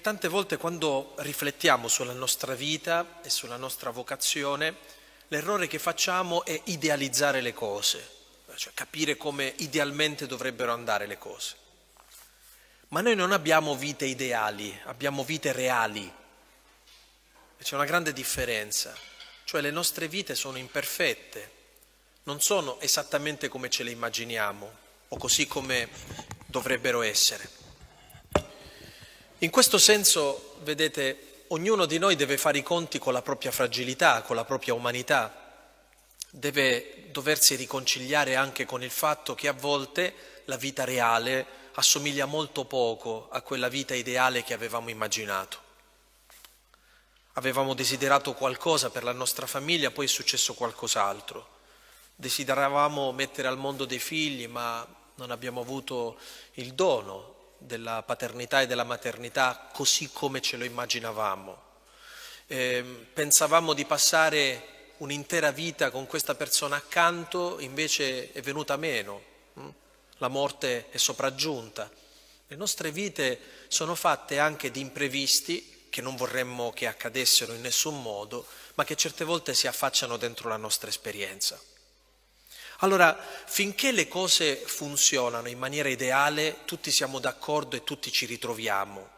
Tante volte quando riflettiamo sulla nostra vita e sulla nostra vocazione, l'errore che facciamo è idealizzare le cose, cioè capire come idealmente dovrebbero andare le cose. Ma noi non abbiamo vite ideali, abbiamo vite reali. c'è una grande differenza, cioè le nostre vite sono imperfette, non sono esattamente come ce le immaginiamo o così come dovrebbero essere. In questo senso, vedete, ognuno di noi deve fare i conti con la propria fragilità, con la propria umanità, deve doversi riconciliare anche con il fatto che a volte la vita reale assomiglia molto poco a quella vita ideale che avevamo immaginato. Avevamo desiderato qualcosa per la nostra famiglia, poi è successo qualcos'altro. Desideravamo mettere al mondo dei figli, ma non abbiamo avuto il dono della paternità e della maternità così come ce lo immaginavamo. Eh, pensavamo di passare un'intera vita con questa persona accanto, invece è venuta meno, mm? la morte è sopraggiunta. Le nostre vite sono fatte anche di imprevisti che non vorremmo che accadessero in nessun modo, ma che certe volte si affacciano dentro la nostra esperienza. Allora, finché le cose funzionano in maniera ideale, tutti siamo d'accordo e tutti ci ritroviamo.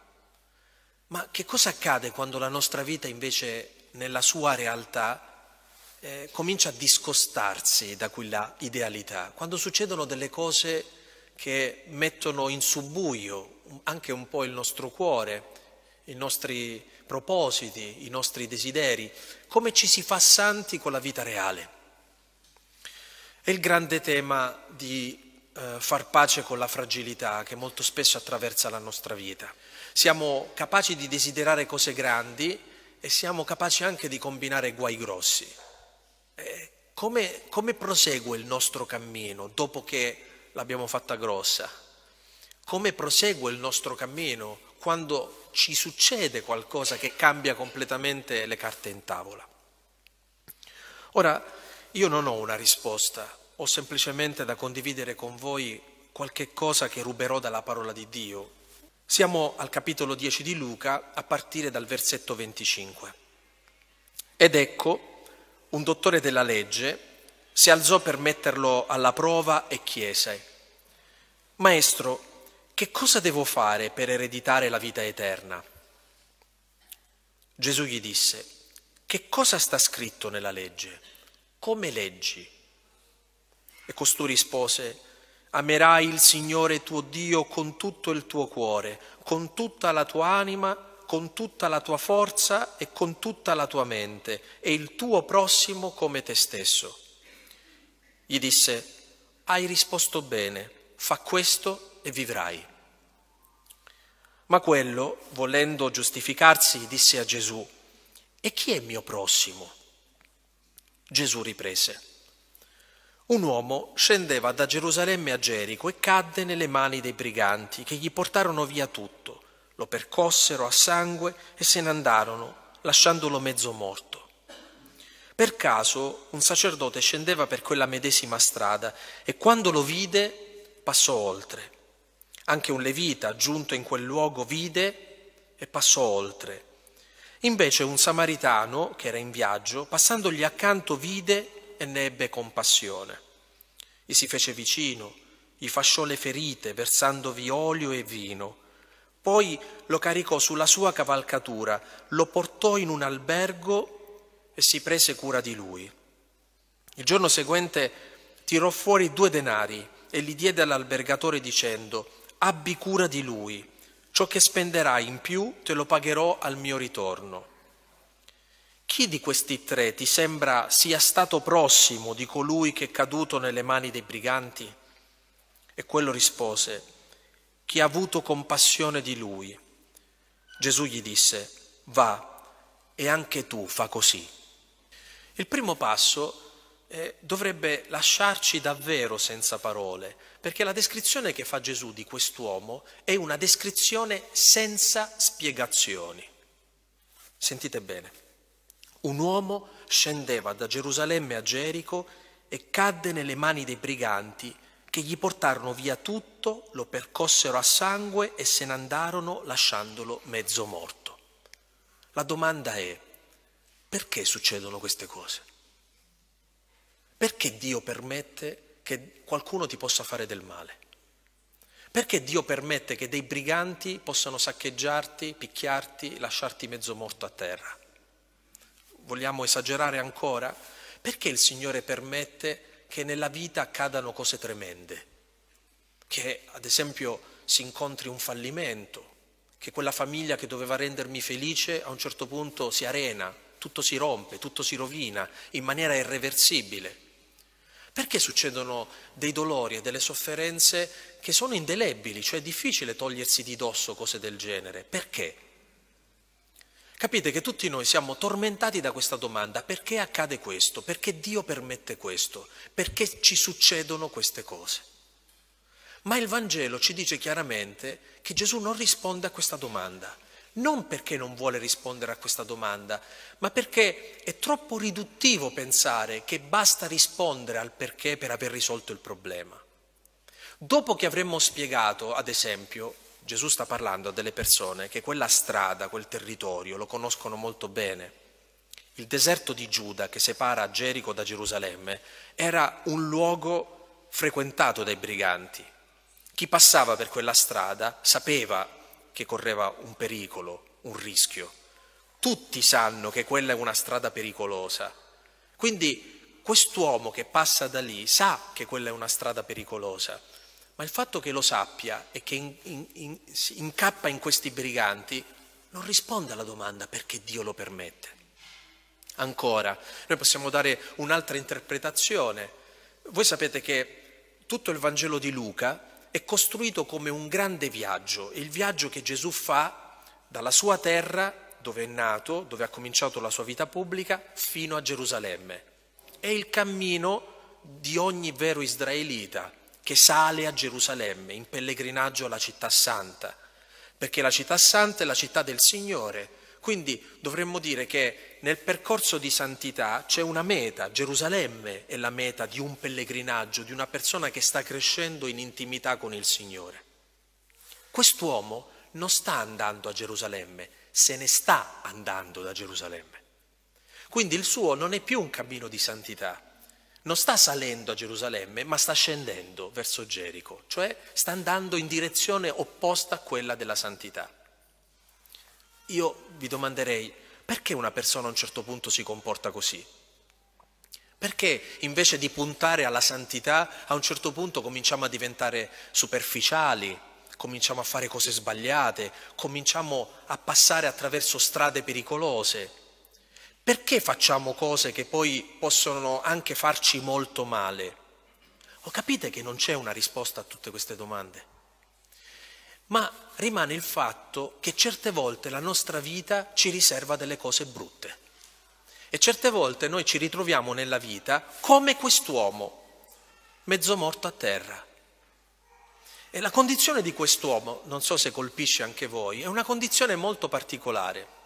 Ma che cosa accade quando la nostra vita invece nella sua realtà eh, comincia a discostarsi da quella idealità? Quando succedono delle cose che mettono in subbuio anche un po' il nostro cuore, i nostri propositi, i nostri desideri, come ci si fa santi con la vita reale? È il grande tema di eh, far pace con la fragilità che molto spesso attraversa la nostra vita. Siamo capaci di desiderare cose grandi e siamo capaci anche di combinare guai grossi. Eh, come, come prosegue il nostro cammino dopo che l'abbiamo fatta grossa? Come prosegue il nostro cammino quando ci succede qualcosa che cambia completamente le carte in tavola? Ora, io non ho una risposta, ho semplicemente da condividere con voi qualche cosa che ruberò dalla parola di Dio. Siamo al capitolo 10 di Luca a partire dal versetto 25. Ed ecco, un dottore della legge si alzò per metterlo alla prova e chiese, Maestro, che cosa devo fare per ereditare la vita eterna? Gesù gli disse, Che cosa sta scritto nella legge? come leggi? E costui rispose, amerai il Signore tuo Dio con tutto il tuo cuore, con tutta la tua anima, con tutta la tua forza e con tutta la tua mente, e il tuo prossimo come te stesso. Gli disse, hai risposto bene, fa questo e vivrai. Ma quello, volendo giustificarsi, disse a Gesù, e chi è mio prossimo? Gesù riprese. Un uomo scendeva da Gerusalemme a Gerico e cadde nelle mani dei briganti che gli portarono via tutto, lo percossero a sangue e se ne andarono, lasciandolo mezzo morto. Per caso un sacerdote scendeva per quella medesima strada e quando lo vide passò oltre. Anche un levita giunto in quel luogo vide e passò oltre. Invece un samaritano, che era in viaggio, passandogli accanto vide e ne ebbe compassione. Gli si fece vicino, gli fasciò le ferite, versandovi olio e vino. Poi lo caricò sulla sua cavalcatura, lo portò in un albergo e si prese cura di lui. Il giorno seguente tirò fuori due denari e li diede all'albergatore dicendo, abbi cura di lui Ciò che spenderai in più te lo pagherò al mio ritorno. Chi di questi tre ti sembra sia stato prossimo di colui che è caduto nelle mani dei briganti? E quello rispose, chi ha avuto compassione di lui. Gesù gli disse, va e anche tu fa così. Il primo passo eh, dovrebbe lasciarci davvero senza parole, perché la descrizione che fa Gesù di quest'uomo è una descrizione senza spiegazioni. Sentite bene, un uomo scendeva da Gerusalemme a Gerico e cadde nelle mani dei briganti che gli portarono via tutto, lo percossero a sangue e se ne andarono lasciandolo mezzo morto. La domanda è, perché succedono queste cose? Perché Dio permette che qualcuno ti possa fare del male? Perché Dio permette che dei briganti possano saccheggiarti, picchiarti, lasciarti mezzo morto a terra? Vogliamo esagerare ancora? Perché il Signore permette che nella vita accadano cose tremende? Che ad esempio si incontri un fallimento, che quella famiglia che doveva rendermi felice a un certo punto si arena, tutto si rompe, tutto si rovina in maniera irreversibile. Perché succedono dei dolori e delle sofferenze che sono indelebili, cioè è difficile togliersi di dosso cose del genere? Perché? Capite che tutti noi siamo tormentati da questa domanda, perché accade questo? Perché Dio permette questo? Perché ci succedono queste cose? Ma il Vangelo ci dice chiaramente che Gesù non risponde a questa domanda, non perché non vuole rispondere a questa domanda, ma perché è troppo riduttivo pensare che basta rispondere al perché per aver risolto il problema. Dopo che avremmo spiegato, ad esempio, Gesù sta parlando a delle persone che quella strada, quel territorio lo conoscono molto bene. Il deserto di Giuda che separa Gerico da Gerusalemme era un luogo frequentato dai briganti. Chi passava per quella strada sapeva che correva un pericolo, un rischio. Tutti sanno che quella è una strada pericolosa. Quindi quest'uomo che passa da lì sa che quella è una strada pericolosa, ma il fatto che lo sappia e che in, in, in, si incappa in questi briganti non risponde alla domanda perché Dio lo permette. Ancora, noi possiamo dare un'altra interpretazione. Voi sapete che tutto il Vangelo di Luca è costruito come un grande viaggio, il viaggio che Gesù fa dalla sua terra, dove è nato, dove ha cominciato la sua vita pubblica, fino a Gerusalemme. È il cammino di ogni vero israelita che sale a Gerusalemme in pellegrinaggio alla città santa, perché la città santa è la città del Signore, quindi dovremmo dire che nel percorso di santità c'è una meta, Gerusalemme è la meta di un pellegrinaggio, di una persona che sta crescendo in intimità con il Signore. Quest'uomo non sta andando a Gerusalemme, se ne sta andando da Gerusalemme. Quindi il suo non è più un cammino di santità, non sta salendo a Gerusalemme, ma sta scendendo verso Gerico, cioè sta andando in direzione opposta a quella della santità. Io vi domanderei perché una persona a un certo punto si comporta così? Perché invece di puntare alla santità a un certo punto cominciamo a diventare superficiali, cominciamo a fare cose sbagliate, cominciamo a passare attraverso strade pericolose? Perché facciamo cose che poi possono anche farci molto male? O capite che non c'è una risposta a tutte queste domande? ma rimane il fatto che certe volte la nostra vita ci riserva delle cose brutte. E certe volte noi ci ritroviamo nella vita come quest'uomo, mezzo morto a terra. E la condizione di quest'uomo, non so se colpisce anche voi, è una condizione molto particolare.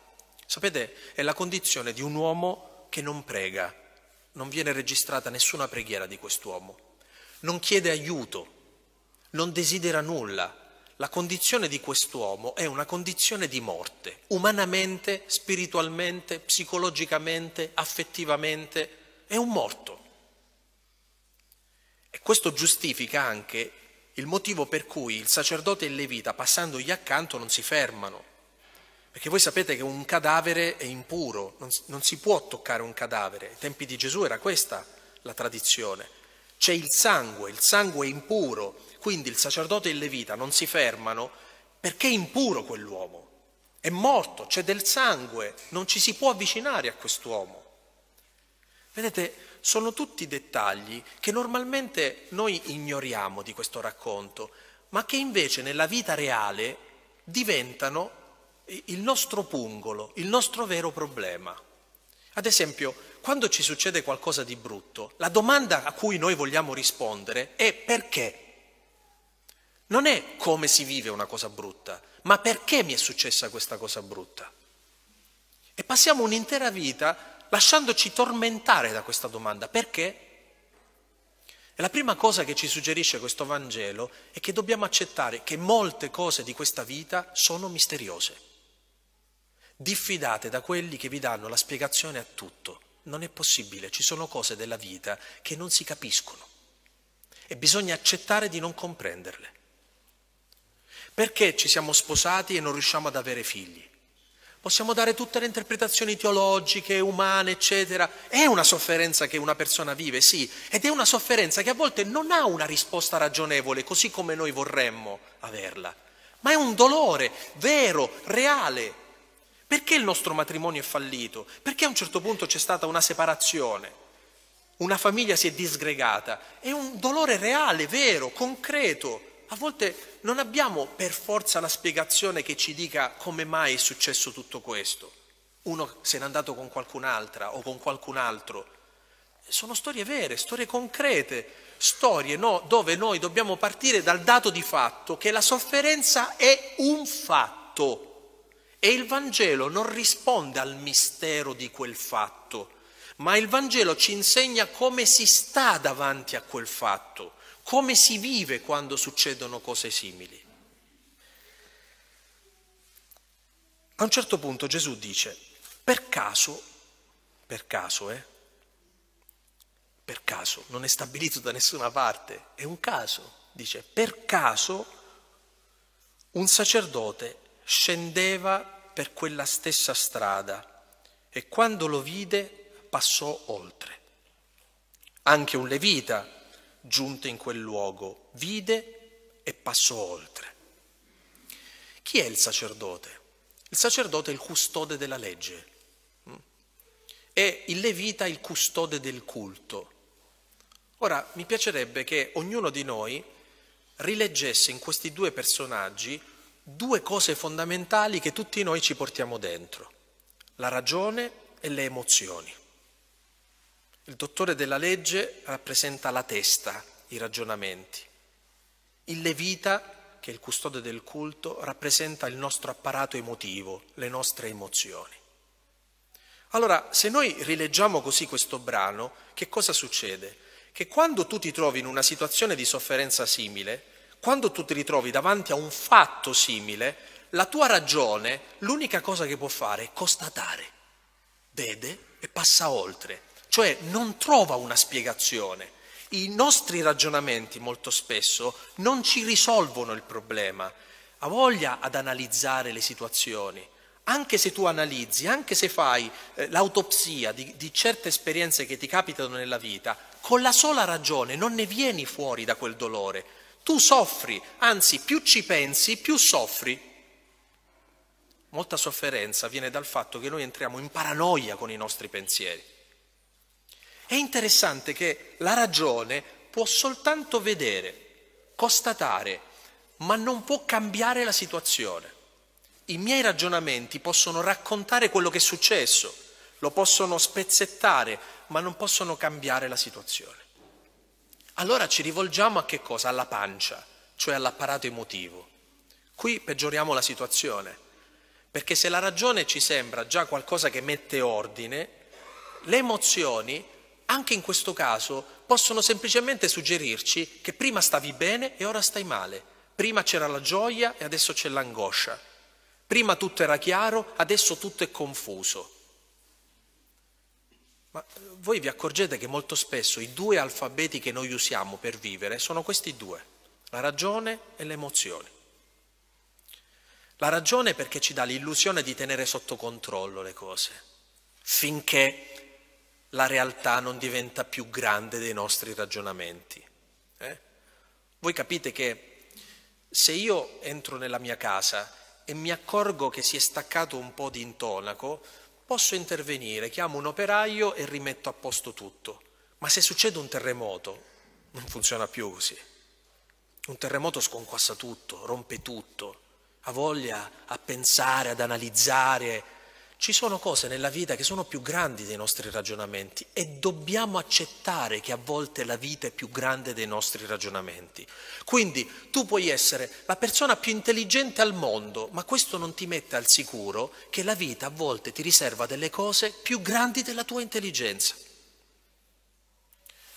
Sapete, è la condizione di un uomo che non prega, non viene registrata nessuna preghiera di quest'uomo, non chiede aiuto, non desidera nulla, la condizione di quest'uomo è una condizione di morte, umanamente, spiritualmente, psicologicamente, affettivamente, è un morto. E questo giustifica anche il motivo per cui il sacerdote e il levita, passandogli accanto, non si fermano. Perché voi sapete che un cadavere è impuro, non, non si può toccare un cadavere. Ai tempi di Gesù era questa la tradizione. C'è il sangue, il sangue è impuro, quindi il sacerdote e il levita non si fermano perché è impuro quell'uomo, è morto, c'è del sangue, non ci si può avvicinare a quest'uomo. Vedete, sono tutti dettagli che normalmente noi ignoriamo di questo racconto, ma che invece nella vita reale diventano il nostro pungolo, il nostro vero problema. Ad esempio, quando ci succede qualcosa di brutto, la domanda a cui noi vogliamo rispondere è perché? Non è come si vive una cosa brutta, ma perché mi è successa questa cosa brutta. E passiamo un'intera vita lasciandoci tormentare da questa domanda. Perché? E la prima cosa che ci suggerisce questo Vangelo è che dobbiamo accettare che molte cose di questa vita sono misteriose. Diffidate da quelli che vi danno la spiegazione a tutto. Non è possibile, ci sono cose della vita che non si capiscono e bisogna accettare di non comprenderle. Perché ci siamo sposati e non riusciamo ad avere figli? Possiamo dare tutte le interpretazioni teologiche, umane, eccetera. È una sofferenza che una persona vive, sì, ed è una sofferenza che a volte non ha una risposta ragionevole, così come noi vorremmo averla, ma è un dolore vero, reale. Perché il nostro matrimonio è fallito? Perché a un certo punto c'è stata una separazione? Una famiglia si è disgregata. È un dolore reale, vero, concreto a volte non abbiamo per forza la spiegazione che ci dica come mai è successo tutto questo. Uno se n'è andato con qualcun'altra o con qualcun altro. Sono storie vere, storie concrete, storie no, dove noi dobbiamo partire dal dato di fatto che la sofferenza è un fatto e il Vangelo non risponde al mistero di quel fatto, ma il Vangelo ci insegna come si sta davanti a quel fatto come si vive quando succedono cose simili. A un certo punto Gesù dice, per caso, per caso, eh? Per caso, non è stabilito da nessuna parte, è un caso. Dice, per caso un sacerdote scendeva per quella stessa strada e quando lo vide passò oltre. Anche un levita giunto in quel luogo, vide e passò oltre. Chi è il sacerdote? Il sacerdote è il custode della legge, è mm? il levita il custode del culto. Ora, mi piacerebbe che ognuno di noi rileggesse in questi due personaggi due cose fondamentali che tutti noi ci portiamo dentro, la ragione e le emozioni. Il dottore della legge rappresenta la testa, i ragionamenti. Il levita, che è il custode del culto, rappresenta il nostro apparato emotivo, le nostre emozioni. Allora, se noi rileggiamo così questo brano, che cosa succede? Che quando tu ti trovi in una situazione di sofferenza simile, quando tu ti ritrovi davanti a un fatto simile, la tua ragione, l'unica cosa che può fare è constatare, vede e passa oltre, cioè non trova una spiegazione. I nostri ragionamenti molto spesso non ci risolvono il problema, ha voglia ad analizzare le situazioni. Anche se tu analizzi, anche se fai eh, l'autopsia di, di certe esperienze che ti capitano nella vita, con la sola ragione non ne vieni fuori da quel dolore. Tu soffri, anzi più ci pensi, più soffri. Molta sofferenza viene dal fatto che noi entriamo in paranoia con i nostri pensieri. È interessante che la ragione può soltanto vedere, constatare, ma non può cambiare la situazione. I miei ragionamenti possono raccontare quello che è successo, lo possono spezzettare, ma non possono cambiare la situazione. Allora ci rivolgiamo a che cosa? Alla pancia, cioè all'apparato emotivo. Qui peggioriamo la situazione, perché se la ragione ci sembra già qualcosa che mette ordine, le emozioni anche in questo caso possono semplicemente suggerirci che prima stavi bene e ora stai male, prima c'era la gioia e adesso c'è l'angoscia, prima tutto era chiaro, adesso tutto è confuso. Ma eh, voi vi accorgete che molto spesso i due alfabeti che noi usiamo per vivere sono questi due, la ragione e l'emozione. La ragione perché ci dà l'illusione di tenere sotto controllo le cose, finché la realtà non diventa più grande dei nostri ragionamenti. Eh? Voi capite che se io entro nella mia casa e mi accorgo che si è staccato un po' di intonaco, posso intervenire, chiamo un operaio e rimetto a posto tutto. Ma se succede un terremoto, non funziona più così. Un terremoto sconquassa tutto, rompe tutto, ha voglia a pensare, ad analizzare, ci sono cose nella vita che sono più grandi dei nostri ragionamenti e dobbiamo accettare che a volte la vita è più grande dei nostri ragionamenti. Quindi tu puoi essere la persona più intelligente al mondo, ma questo non ti mette al sicuro che la vita a volte ti riserva delle cose più grandi della tua intelligenza.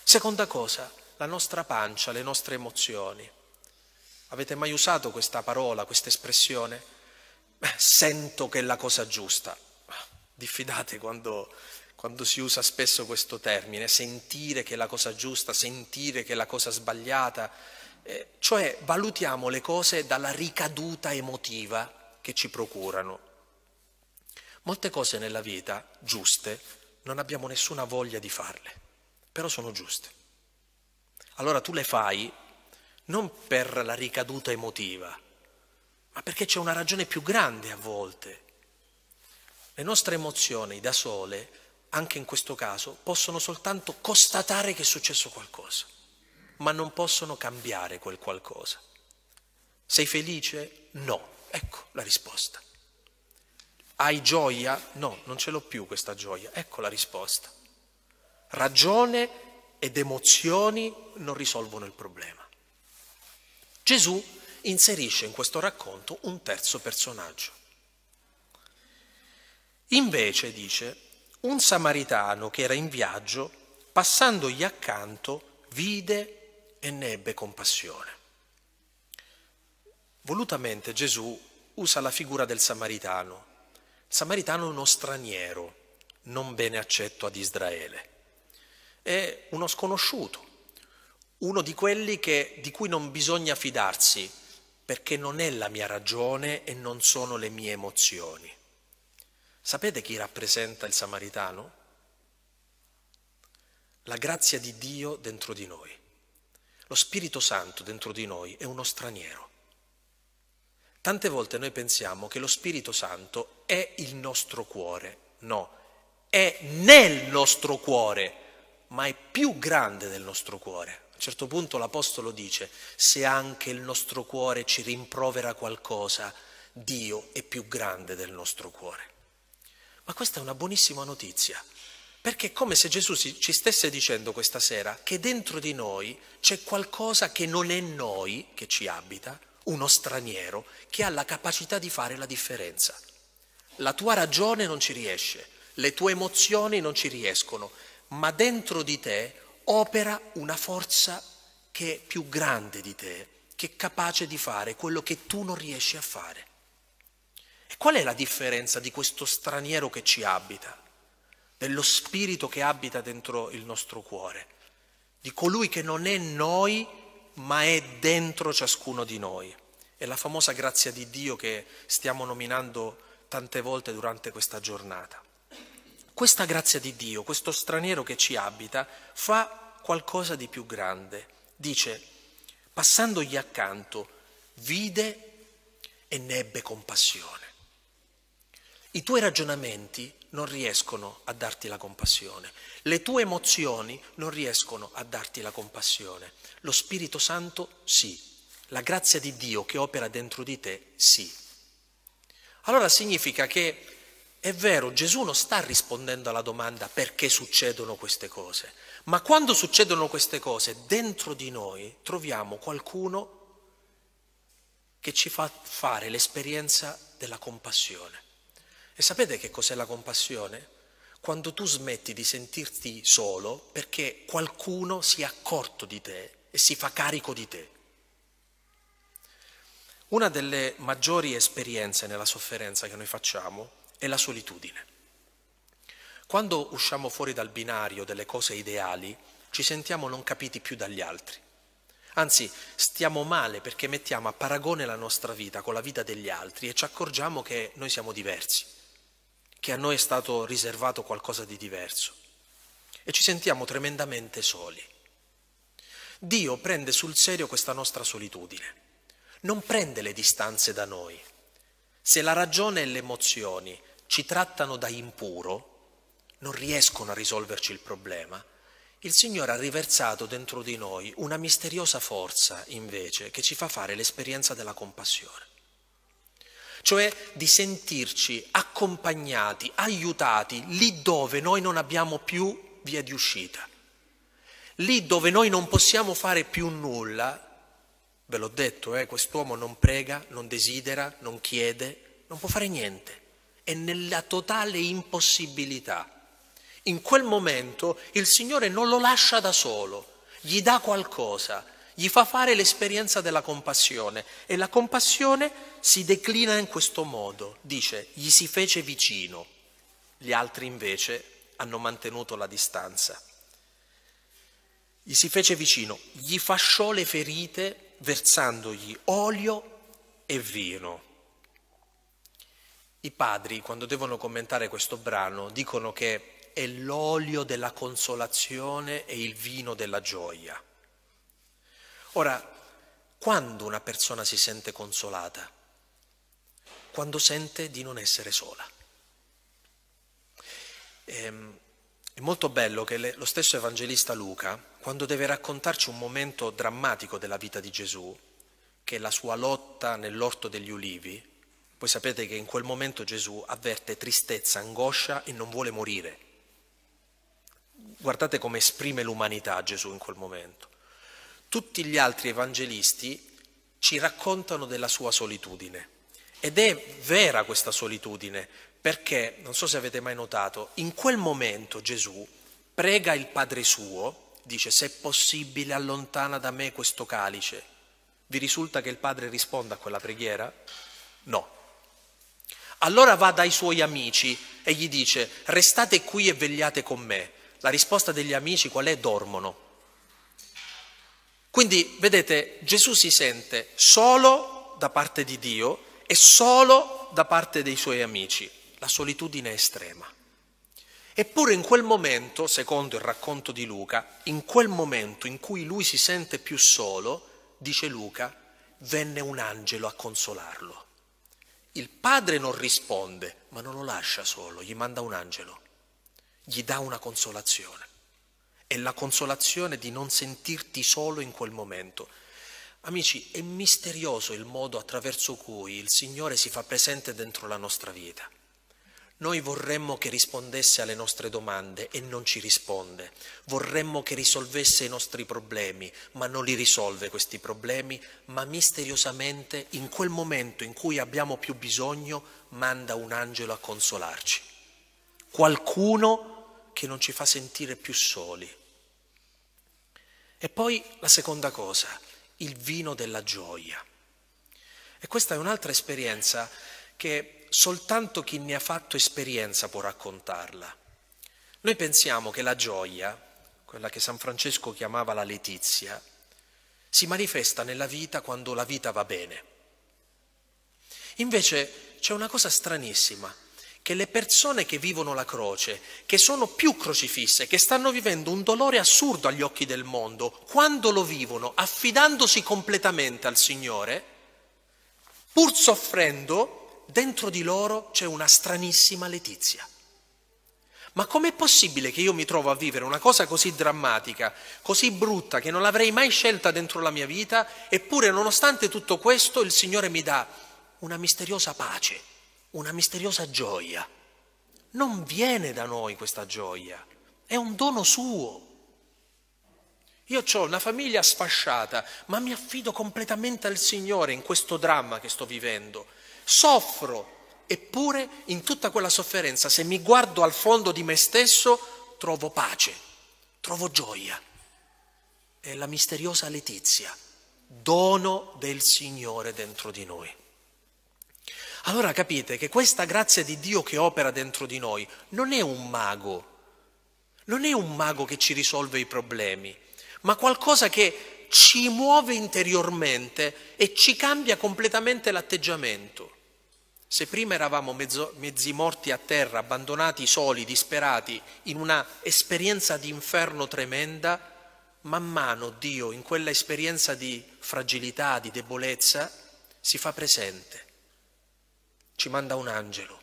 Seconda cosa, la nostra pancia, le nostre emozioni. Avete mai usato questa parola, questa espressione? Beh, sento che è la cosa giusta diffidate quando, quando si usa spesso questo termine, sentire che è la cosa giusta, sentire che è la cosa sbagliata, eh, cioè valutiamo le cose dalla ricaduta emotiva che ci procurano. Molte cose nella vita giuste non abbiamo nessuna voglia di farle, però sono giuste. Allora tu le fai non per la ricaduta emotiva, ma perché c'è una ragione più grande a volte le nostre emozioni da sole, anche in questo caso, possono soltanto constatare che è successo qualcosa, ma non possono cambiare quel qualcosa. Sei felice? No. Ecco la risposta. Hai gioia? No, non ce l'ho più questa gioia. Ecco la risposta. Ragione ed emozioni non risolvono il problema. Gesù inserisce in questo racconto un terzo personaggio. Invece, dice, un samaritano che era in viaggio, passandogli accanto, vide e ne ebbe compassione. Volutamente Gesù usa la figura del samaritano. Il samaritano è uno straniero, non bene accetto ad Israele. È uno sconosciuto, uno di quelli che, di cui non bisogna fidarsi, perché non è la mia ragione e non sono le mie emozioni. Sapete chi rappresenta il samaritano? La grazia di Dio dentro di noi. Lo Spirito Santo dentro di noi è uno straniero. Tante volte noi pensiamo che lo Spirito Santo è il nostro cuore. No, è nel nostro cuore, ma è più grande del nostro cuore. A un certo punto l'Apostolo dice, se anche il nostro cuore ci rimprovera qualcosa, Dio è più grande del nostro cuore. Ma questa è una buonissima notizia, perché è come se Gesù ci stesse dicendo questa sera che dentro di noi c'è qualcosa che non è noi che ci abita, uno straniero, che ha la capacità di fare la differenza. La tua ragione non ci riesce, le tue emozioni non ci riescono, ma dentro di te opera una forza che è più grande di te, che è capace di fare quello che tu non riesci a fare. E qual è la differenza di questo straniero che ci abita, dello spirito che abita dentro il nostro cuore, di colui che non è noi ma è dentro ciascuno di noi? È la famosa grazia di Dio che stiamo nominando tante volte durante questa giornata. Questa grazia di Dio, questo straniero che ci abita, fa qualcosa di più grande. Dice, passandogli accanto, vide e ne ebbe compassione. I tuoi ragionamenti non riescono a darti la compassione, le tue emozioni non riescono a darti la compassione, lo Spirito Santo sì, la grazia di Dio che opera dentro di te sì. Allora significa che è vero, Gesù non sta rispondendo alla domanda perché succedono queste cose, ma quando succedono queste cose dentro di noi troviamo qualcuno che ci fa fare l'esperienza della compassione. E sapete che cos'è la compassione? Quando tu smetti di sentirti solo perché qualcuno si è accorto di te e si fa carico di te. Una delle maggiori esperienze nella sofferenza che noi facciamo è la solitudine. Quando usciamo fuori dal binario delle cose ideali, ci sentiamo non capiti più dagli altri. Anzi, stiamo male perché mettiamo a paragone la nostra vita con la vita degli altri e ci accorgiamo che noi siamo diversi che a noi è stato riservato qualcosa di diverso e ci sentiamo tremendamente soli. Dio prende sul serio questa nostra solitudine, non prende le distanze da noi. Se la ragione e le emozioni ci trattano da impuro, non riescono a risolverci il problema, il Signore ha riversato dentro di noi una misteriosa forza invece che ci fa fare l'esperienza della compassione cioè di sentirci accompagnati, aiutati lì dove noi non abbiamo più via di uscita. Lì dove noi non possiamo fare più nulla, ve l'ho detto, eh, quest'uomo non prega, non desidera, non chiede, non può fare niente. È nella totale impossibilità. In quel momento il Signore non lo lascia da solo, gli dà qualcosa gli fa fare l'esperienza della compassione e la compassione si declina in questo modo, dice, gli si fece vicino, gli altri invece hanno mantenuto la distanza. Gli si fece vicino, gli fasciò le ferite versandogli olio e vino. I padri, quando devono commentare questo brano, dicono che è l'olio della consolazione e il vino della gioia. Ora, quando una persona si sente consolata? Quando sente di non essere sola. Ehm, è molto bello che lo stesso evangelista Luca, quando deve raccontarci un momento drammatico della vita di Gesù, che è la sua lotta nell'orto degli ulivi, voi sapete che in quel momento Gesù avverte tristezza, angoscia e non vuole morire. Guardate come esprime l'umanità Gesù in quel momento tutti gli altri evangelisti ci raccontano della sua solitudine. Ed è vera questa solitudine, perché, non so se avete mai notato, in quel momento Gesù prega il Padre suo, dice, se è possibile allontana da me questo calice. Vi risulta che il Padre risponda a quella preghiera? No. Allora va dai suoi amici e gli dice, restate qui e vegliate con me. La risposta degli amici qual è? Dormono. Quindi, vedete, Gesù si sente solo da parte di Dio e solo da parte dei suoi amici. La solitudine è estrema. Eppure in quel momento, secondo il racconto di Luca, in quel momento in cui lui si sente più solo, dice Luca, venne un angelo a consolarlo. Il padre non risponde, ma non lo lascia solo, gli manda un angelo, gli dà una consolazione e la consolazione di non sentirti solo in quel momento. Amici, è misterioso il modo attraverso cui il Signore si fa presente dentro la nostra vita. Noi vorremmo che rispondesse alle nostre domande e non ci risponde. Vorremmo che risolvesse i nostri problemi, ma non li risolve questi problemi, ma misteriosamente in quel momento in cui abbiamo più bisogno manda un angelo a consolarci. Qualcuno che non ci fa sentire più soli, e poi la seconda cosa, il vino della gioia. E questa è un'altra esperienza che soltanto chi ne ha fatto esperienza può raccontarla. Noi pensiamo che la gioia, quella che San Francesco chiamava la letizia, si manifesta nella vita quando la vita va bene. Invece c'è una cosa stranissima, che le persone che vivono la croce, che sono più crocifisse, che stanno vivendo un dolore assurdo agli occhi del mondo, quando lo vivono affidandosi completamente al Signore, pur soffrendo, dentro di loro c'è una stranissima letizia. Ma com'è possibile che io mi trovo a vivere una cosa così drammatica, così brutta, che non l'avrei mai scelta dentro la mia vita, eppure nonostante tutto questo il Signore mi dà una misteriosa pace? una misteriosa gioia. Non viene da noi questa gioia, è un dono suo. Io ho una famiglia sfasciata, ma mi affido completamente al Signore in questo dramma che sto vivendo. Soffro, eppure in tutta quella sofferenza, se mi guardo al fondo di me stesso, trovo pace, trovo gioia. È la misteriosa letizia, dono del Signore dentro di noi. Allora capite che questa grazia di Dio che opera dentro di noi non è un mago, non è un mago che ci risolve i problemi, ma qualcosa che ci muove interiormente e ci cambia completamente l'atteggiamento. Se prima eravamo mezzo, mezzi morti a terra, abbandonati soli, disperati, in una esperienza di inferno tremenda, man mano Dio in quella esperienza di fragilità, di debolezza, si fa presente ci manda un angelo,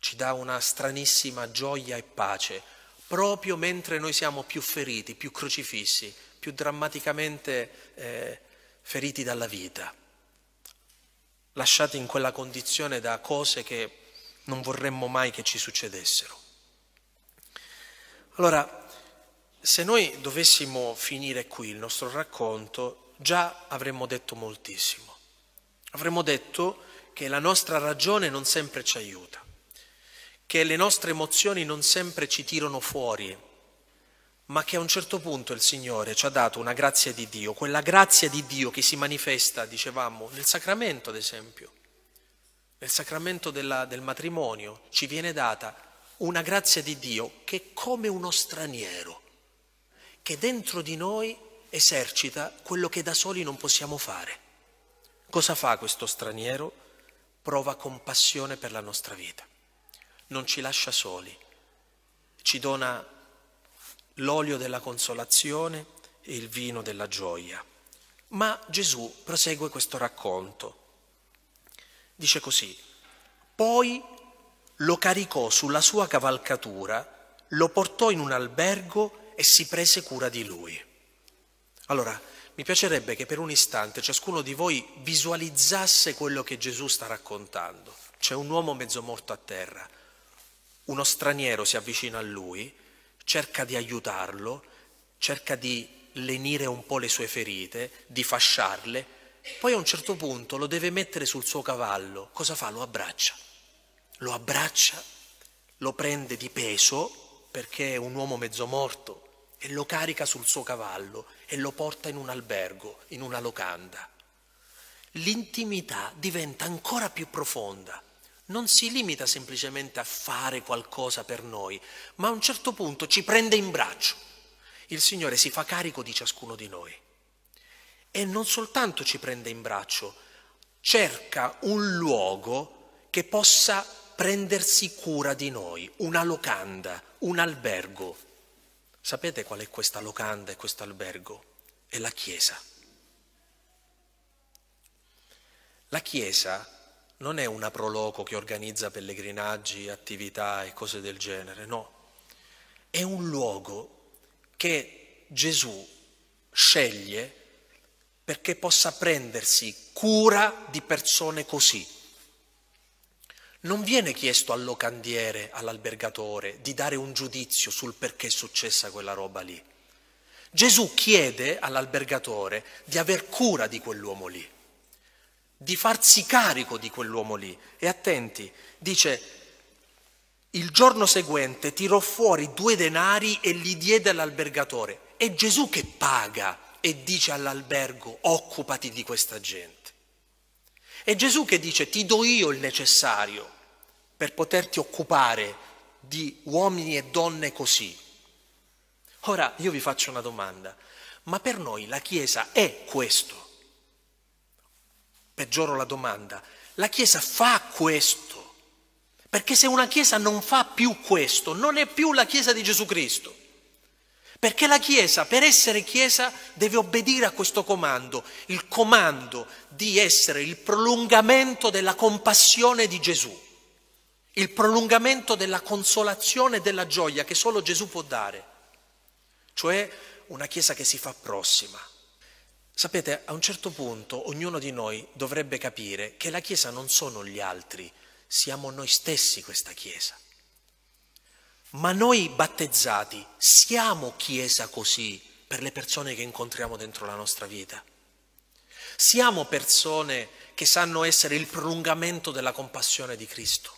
ci dà una stranissima gioia e pace, proprio mentre noi siamo più feriti, più crocifissi, più drammaticamente eh, feriti dalla vita, lasciati in quella condizione da cose che non vorremmo mai che ci succedessero. Allora, se noi dovessimo finire qui il nostro racconto, già avremmo detto moltissimo. Avremmo detto che la nostra ragione non sempre ci aiuta, che le nostre emozioni non sempre ci tirano fuori, ma che a un certo punto il Signore ci ha dato una grazia di Dio, quella grazia di Dio che si manifesta, dicevamo, nel sacramento ad esempio, nel sacramento della, del matrimonio, ci viene data una grazia di Dio che è come uno straniero, che dentro di noi esercita quello che da soli non possiamo fare. Cosa fa questo straniero? prova compassione per la nostra vita, non ci lascia soli, ci dona l'olio della consolazione e il vino della gioia. Ma Gesù prosegue questo racconto. Dice così, poi lo caricò sulla sua cavalcatura, lo portò in un albergo e si prese cura di lui. Allora, mi piacerebbe che per un istante ciascuno di voi visualizzasse quello che Gesù sta raccontando. C'è un uomo mezzo morto a terra, uno straniero si avvicina a lui, cerca di aiutarlo, cerca di lenire un po' le sue ferite, di fasciarle, poi a un certo punto lo deve mettere sul suo cavallo. Cosa fa? Lo abbraccia. Lo abbraccia, lo prende di peso perché è un uomo mezzo morto, e lo carica sul suo cavallo e lo porta in un albergo, in una locanda. L'intimità diventa ancora più profonda, non si limita semplicemente a fare qualcosa per noi, ma a un certo punto ci prende in braccio. Il Signore si fa carico di ciascuno di noi e non soltanto ci prende in braccio, cerca un luogo che possa prendersi cura di noi, una locanda, un albergo, Sapete qual è questa locanda e questo albergo? È la Chiesa. La Chiesa non è una proloco che organizza pellegrinaggi, attività e cose del genere, no. È un luogo che Gesù sceglie perché possa prendersi cura di persone così non viene chiesto al locandiere, all'albergatore, di dare un giudizio sul perché è successa quella roba lì. Gesù chiede all'albergatore di aver cura di quell'uomo lì, di farsi carico di quell'uomo lì. E attenti, dice, il giorno seguente tirò fuori due denari e li diede all'albergatore. È Gesù che paga e dice all'albergo, occupati di questa gente. È Gesù che dice ti do io il necessario per poterti occupare di uomini e donne così. Ora io vi faccio una domanda, ma per noi la Chiesa è questo? Peggioro la domanda, la Chiesa fa questo? Perché se una Chiesa non fa più questo, non è più la Chiesa di Gesù Cristo. Perché la Chiesa, per essere Chiesa, deve obbedire a questo comando, il comando di essere il prolungamento della compassione di Gesù, il prolungamento della consolazione e della gioia che solo Gesù può dare, cioè una Chiesa che si fa prossima. Sapete, a un certo punto ognuno di noi dovrebbe capire che la Chiesa non sono gli altri, siamo noi stessi questa Chiesa. Ma noi battezzati siamo Chiesa così per le persone che incontriamo dentro la nostra vita. Siamo persone che sanno essere il prolungamento della compassione di Cristo.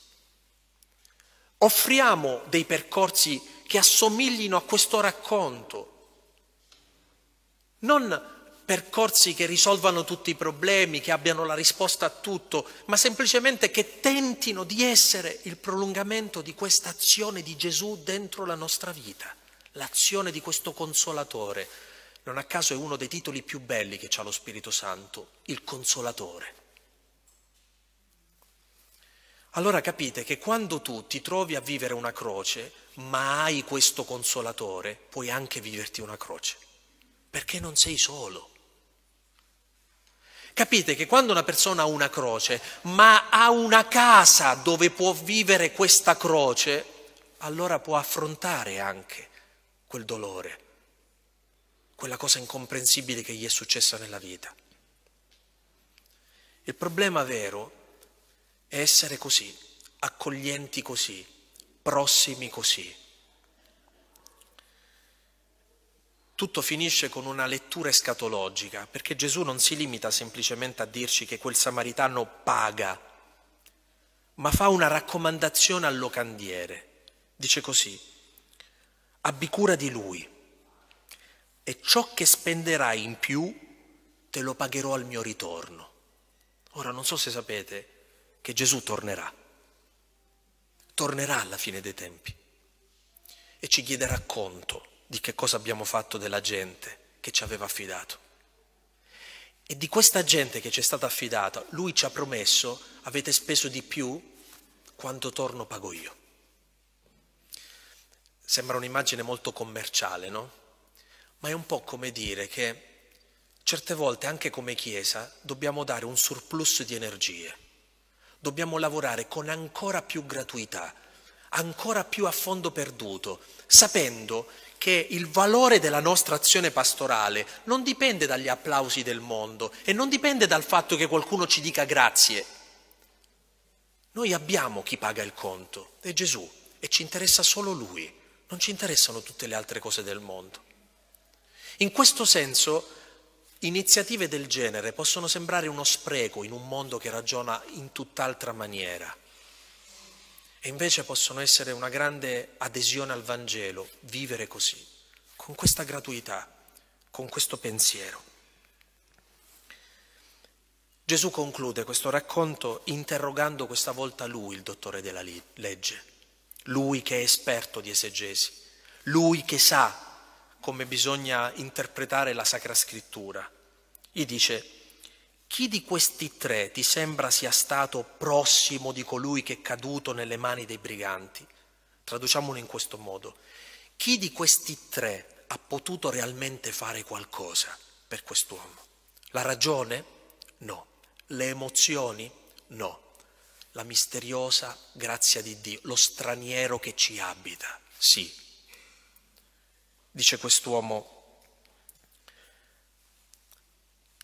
Offriamo dei percorsi che assomiglino a questo racconto. Non percorsi che risolvano tutti i problemi, che abbiano la risposta a tutto, ma semplicemente che tentino di essere il prolungamento di questa azione di Gesù dentro la nostra vita, l'azione di questo consolatore. Non a caso è uno dei titoli più belli che ha lo Spirito Santo, il consolatore. Allora capite che quando tu ti trovi a vivere una croce, ma hai questo consolatore, puoi anche viverti una croce, perché non sei solo. Capite che quando una persona ha una croce, ma ha una casa dove può vivere questa croce, allora può affrontare anche quel dolore, quella cosa incomprensibile che gli è successa nella vita. Il problema vero è essere così, accoglienti così, prossimi così tutto finisce con una lettura escatologica, perché Gesù non si limita semplicemente a dirci che quel samaritano paga, ma fa una raccomandazione al locandiere. Dice così, abbi cura di lui e ciò che spenderai in più te lo pagherò al mio ritorno. Ora non so se sapete che Gesù tornerà, tornerà alla fine dei tempi e ci chiederà conto di che cosa abbiamo fatto della gente che ci aveva affidato. E di questa gente che ci è stata affidata, lui ci ha promesso, avete speso di più, quando torno pago io. Sembra un'immagine molto commerciale, no? Ma è un po' come dire che certe volte anche come Chiesa dobbiamo dare un surplus di energie, dobbiamo lavorare con ancora più gratuità, ancora più a fondo perduto, sapendo che il valore della nostra azione pastorale non dipende dagli applausi del mondo e non dipende dal fatto che qualcuno ci dica grazie. Noi abbiamo chi paga il conto, è Gesù, e ci interessa solo Lui, non ci interessano tutte le altre cose del mondo. In questo senso, iniziative del genere possono sembrare uno spreco in un mondo che ragiona in tutt'altra maniera e invece possono essere una grande adesione al Vangelo, vivere così, con questa gratuità, con questo pensiero. Gesù conclude questo racconto interrogando questa volta lui, il dottore della legge, lui che è esperto di esegesi, lui che sa come bisogna interpretare la Sacra Scrittura. Gli dice, chi di questi tre ti sembra sia stato prossimo di colui che è caduto nelle mani dei briganti? Traduciamolo in questo modo. Chi di questi tre ha potuto realmente fare qualcosa per quest'uomo? La ragione? No. Le emozioni? No. La misteriosa grazia di Dio, lo straniero che ci abita? Sì. Dice quest'uomo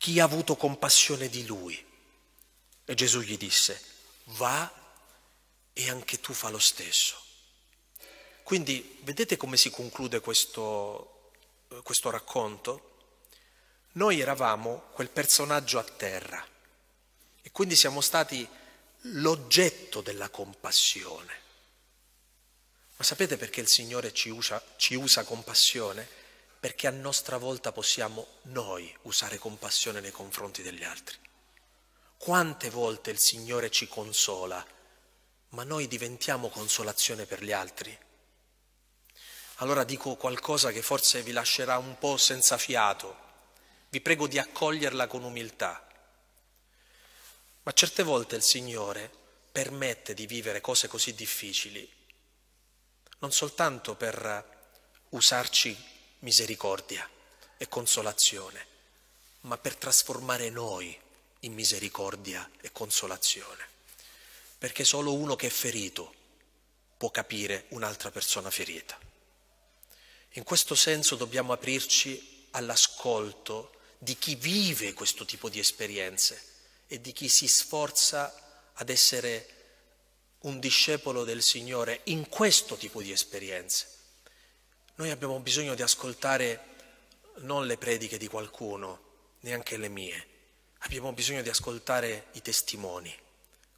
chi ha avuto compassione di lui. E Gesù gli disse, va e anche tu fa lo stesso. Quindi vedete come si conclude questo, questo racconto? Noi eravamo quel personaggio a terra e quindi siamo stati l'oggetto della compassione. Ma sapete perché il Signore ci usa, ci usa compassione? perché a nostra volta possiamo noi usare compassione nei confronti degli altri. Quante volte il Signore ci consola, ma noi diventiamo consolazione per gli altri? Allora dico qualcosa che forse vi lascerà un po' senza fiato, vi prego di accoglierla con umiltà. Ma certe volte il Signore permette di vivere cose così difficili, non soltanto per usarci misericordia e consolazione, ma per trasformare noi in misericordia e consolazione. Perché solo uno che è ferito può capire un'altra persona ferita. In questo senso dobbiamo aprirci all'ascolto di chi vive questo tipo di esperienze e di chi si sforza ad essere un discepolo del Signore in questo tipo di esperienze noi abbiamo bisogno di ascoltare non le prediche di qualcuno, neanche le mie. Abbiamo bisogno di ascoltare i testimoni,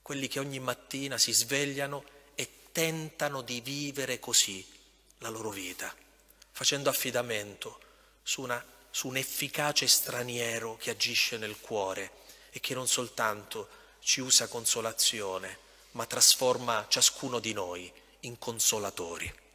quelli che ogni mattina si svegliano e tentano di vivere così la loro vita, facendo affidamento su, una, su un efficace straniero che agisce nel cuore e che non soltanto ci usa consolazione, ma trasforma ciascuno di noi in consolatori.